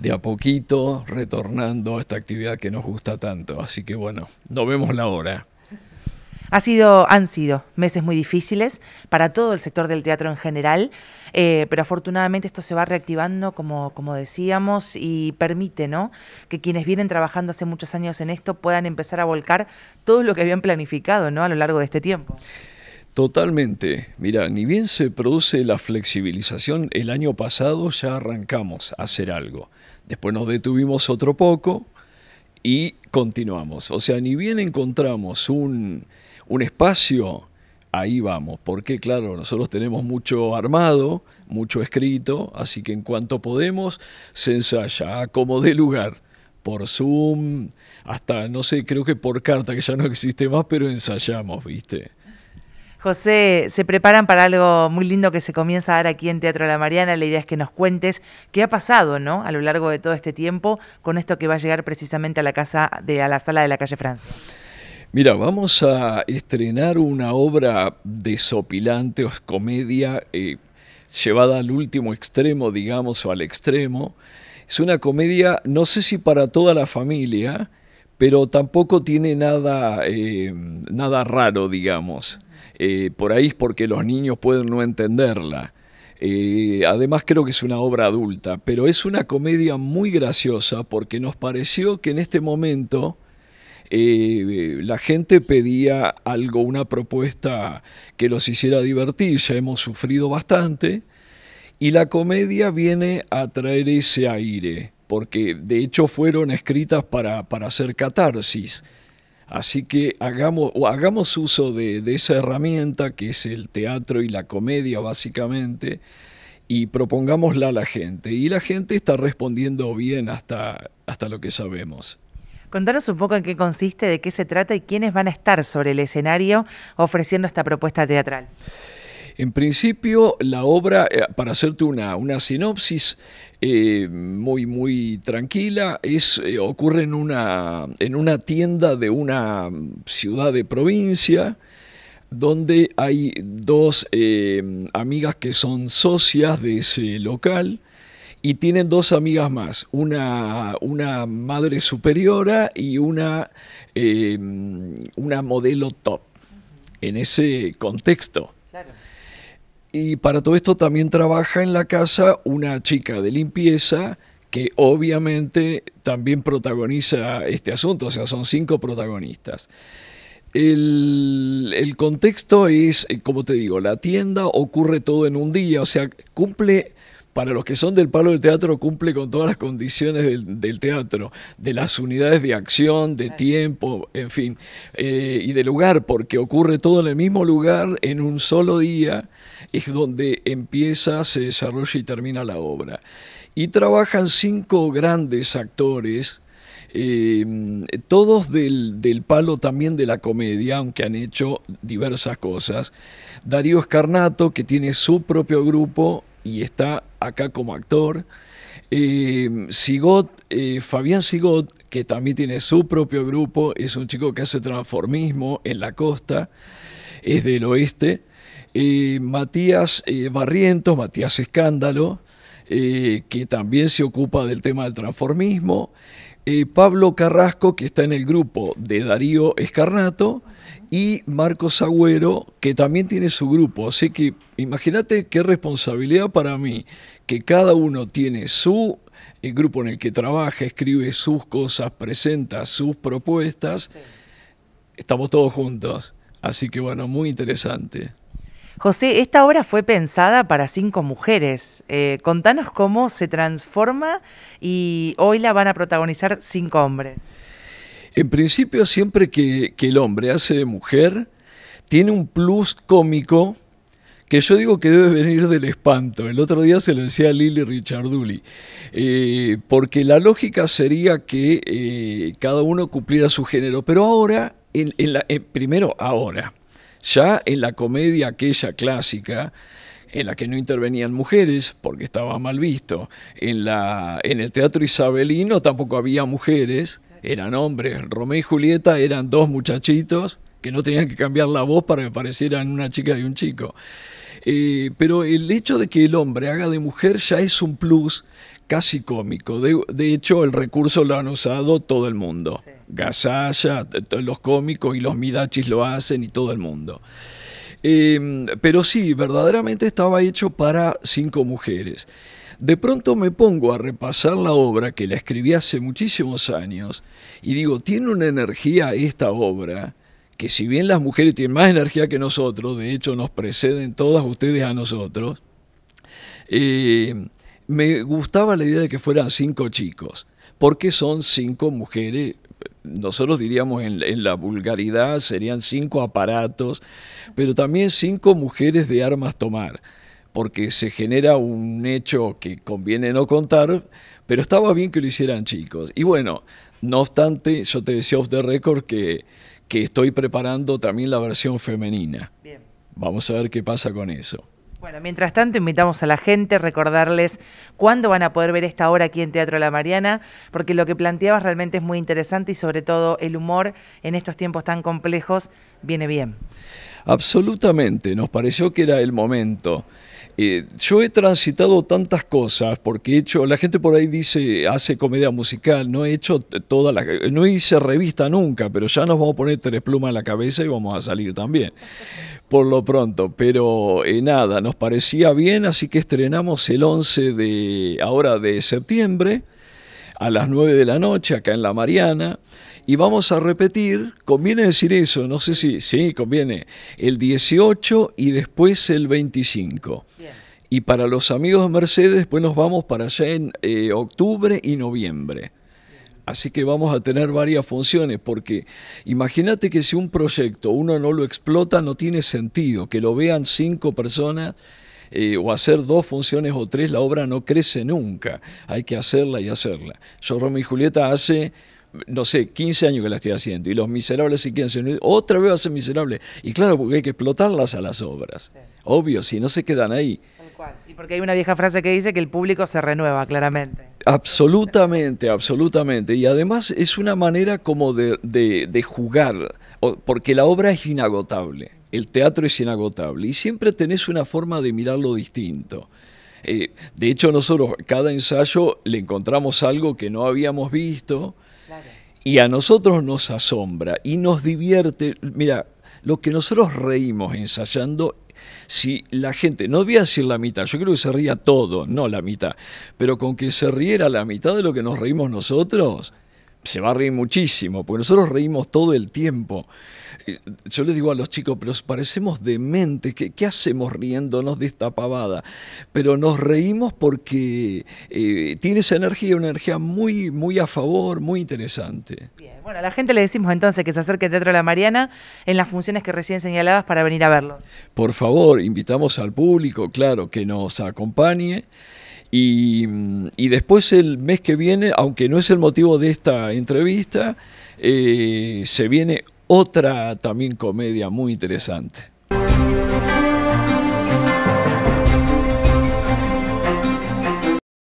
de a poquito retornando a esta actividad que nos gusta tanto. Así que bueno, nos vemos la hora. Ha sido, han sido meses muy difíciles para todo el sector del teatro en general, eh, pero afortunadamente esto se va reactivando, como, como decíamos, y permite ¿no? que quienes vienen trabajando hace muchos años en esto puedan empezar a volcar todo lo que habían planificado ¿no? a lo largo de este tiempo. Totalmente. Mira, ni bien se produce la flexibilización, el año pasado ya arrancamos a hacer algo. Después nos detuvimos otro poco y continuamos. O sea, ni bien encontramos un, un espacio, ahí vamos. Porque claro, nosotros tenemos mucho armado, mucho escrito, así que en cuanto podemos, se ensaya como de lugar por Zoom, hasta, no sé, creo que por carta, que ya no existe más, pero ensayamos, ¿viste? José, se preparan para algo muy lindo que se comienza a dar aquí en Teatro La Mariana. La idea es que nos cuentes qué ha pasado, ¿no? A lo largo de todo este tiempo con esto que va a llegar precisamente a la casa de a la sala de la calle Francia. Mira, vamos a estrenar una obra desopilante, o comedia eh, llevada al último extremo, digamos, o al extremo. Es una comedia, no sé si para toda la familia, pero tampoco tiene nada, eh, nada raro, digamos. Eh, por ahí es porque los niños pueden no entenderla. Eh, además creo que es una obra adulta, pero es una comedia muy graciosa porque nos pareció que en este momento eh, la gente pedía algo, una propuesta que los hiciera divertir, ya hemos sufrido bastante, y la comedia viene a traer ese aire, porque de hecho fueron escritas para, para hacer catarsis. Así que hagamos, o hagamos uso de, esa herramienta que es el teatro y la comedia básicamente y propongámosla a la gente. Y la gente está respondiendo bien hasta, hasta lo que sabemos. Contanos un poco en qué consiste, de qué se trata y quiénes van a estar sobre el escenario ofreciendo esta propuesta teatral. En principio, la obra, eh, para hacerte una, sinopsis eh, muy, muy tranquila, es, eh, ocurre en una, en una tienda de una ciudad de provincia donde hay dos amigas que son socias de ese local y tienen dos amigas más, una, una madre superiora y una, una modelo top, en ese contexto. Y para todo esto también trabaja en la casa una chica de limpieza que obviamente también protagoniza este asunto, o sea, son cinco protagonistas. El, contexto es, eh, como te digo, la tienda ocurre todo en un día, o sea, cumple para los que son del palo del teatro cumple con todas las condiciones del, teatro, de las unidades de acción, de tiempo, en fin, eh, y de lugar, porque ocurre todo en el mismo lugar, en un solo día, es donde empieza, se desarrolla y termina la obra. Y trabajan cinco grandes actores, eh, todos del, del, palo también de la comedia, aunque han hecho diversas cosas. Darío Escarnato, que tiene su propio grupo y está acá como actor. Eh, Sigot, eh, Fabián Sigot, que también tiene su propio grupo, es un chico que hace transformismo en la costa, es del oeste. Eh, Matías Barrientos, Matías Escándalo, que también se ocupa del tema del transformismo. Eh, Pablo Carrasco, que está en el grupo de Darío Escarnato, y Marcos Agüero, que también tiene su grupo. Así que imagínate qué responsabilidad para mí, que cada uno tiene su grupo en el que trabaja, escribe sus cosas, presenta sus propuestas. Estamos todos juntos. Así que bueno, muy interesante. José, esta obra fue pensada para cinco mujeres. Eh, contanos cómo se transforma y hoy la van a protagonizar cinco hombres. En principio, siempre que, el hombre hace de mujer, tiene un plus cómico que yo digo que debe venir del espanto. El otro día se lo decía a Lili Richarduli, eh, porque la lógica sería que eh, cada uno cumpliera su género, pero ahora, en, primero ahora, ya en la comedia aquella clásica, en la que no intervenían mujeres porque estaba mal visto, en, la, en el teatro isabelino tampoco había mujeres, eran hombres, Romeo y Julieta eran dos muchachitos que no tenían que cambiar la voz para que parecieran una chica y un chico. Eh, pero el hecho de que el hombre haga de mujer ya es un plus casi cómico. De, hecho, el recurso lo han usado todo el mundo todos los cómicos y los Midachis lo hacen y todo el mundo. Em, pero sí, verdaderamente estaba hecho para cinco mujeres. De pronto me pongo a repasar la obra que la escribí hace muchísimos años y digo, tiene una energía esta obra, que si bien las mujeres tienen más energía que nosotros, de hecho nos preceden todas ustedes a nosotros, em, me gustaba la idea de que fueran cinco chicos, porque son cinco mujeres nosotros diríamos en, la vulgaridad, serían cinco aparatos, pero también cinco mujeres de armas tomar, porque se genera un hecho que conviene no contar, pero estaba bien que lo hicieran chicos. Y bueno, no obstante, yo te decía off the record que, que estoy preparando también la versión femenina. Vamos a ver qué pasa con eso. Bueno, mientras tanto invitamos a la gente, a recordarles cuándo van a poder ver esta obra aquí en Teatro La Mariana, porque lo que planteabas realmente es muy interesante y sobre todo el humor en estos tiempos tan complejos viene bien. Absolutamente, nos pareció que era el momento. Eh, yo he transitado tantas cosas porque he hecho, la gente por ahí dice, hace comedia musical, no he hecho toda la, no hice revista nunca, pero ya nos vamos a poner tres plumas en la cabeza y vamos a salir también por lo pronto, pero eh, nada, nos parecía bien, así que estrenamos el 11 de ahora de septiembre a las 9 de la noche acá en La Mariana y vamos a repetir, conviene decir eso, no sé si, sí, conviene, el 18 y después el 25. Y para los amigos de Mercedes, pues nos vamos para allá en eh, octubre y noviembre. Así que vamos a tener varias funciones, porque imagínate que si un proyecto uno no lo explota, no tiene sentido. Que lo vean cinco personas eh, o hacer dos funciones o tres, la obra no crece nunca. Hay que hacerla y hacerla. Yo, Romeo y Julieta, hace no sé, 15 años que la estoy haciendo, y Los Miserables y quieren años, otra vez va a miserable. Y claro, porque hay que explotarlas a las obras. Obvio, si no se quedan ahí. Y porque hay una vieja frase que dice que el público se renueva, claramente. Absolutamente, absolutamente. Y además es una manera como de, jugar, porque la obra es inagotable, el teatro es inagotable, y siempre tenés una forma de mirarlo distinto. Eh, de hecho, nosotros cada ensayo le encontramos algo que no habíamos visto y a nosotros nos asombra y nos divierte. Mira, lo que nosotros reímos ensayando si la gente, no voy a decir la mitad, yo creo que se ría todo, no la mitad, pero con que se riera la mitad de lo que nos reímos nosotros, se va a reír muchísimo, porque nosotros reímos todo el tiempo. Eh, yo les digo a los chicos, pero parecemos dementes, ¿qué, qué hacemos riéndonos de esta pavada? Pero nos reímos porque eh, tiene esa energía, una energía muy, muy a favor, muy interesante. Bien. Bueno, a la gente le decimos entonces que se acerque al Teatro de la Mariana en las funciones que recién señalabas para venir a verlos. Por favor, invitamos al público, claro, que nos acompañe. Y, después el mes que viene, aunque no es el motivo de esta entrevista, eh, se viene otra también comedia muy interesante.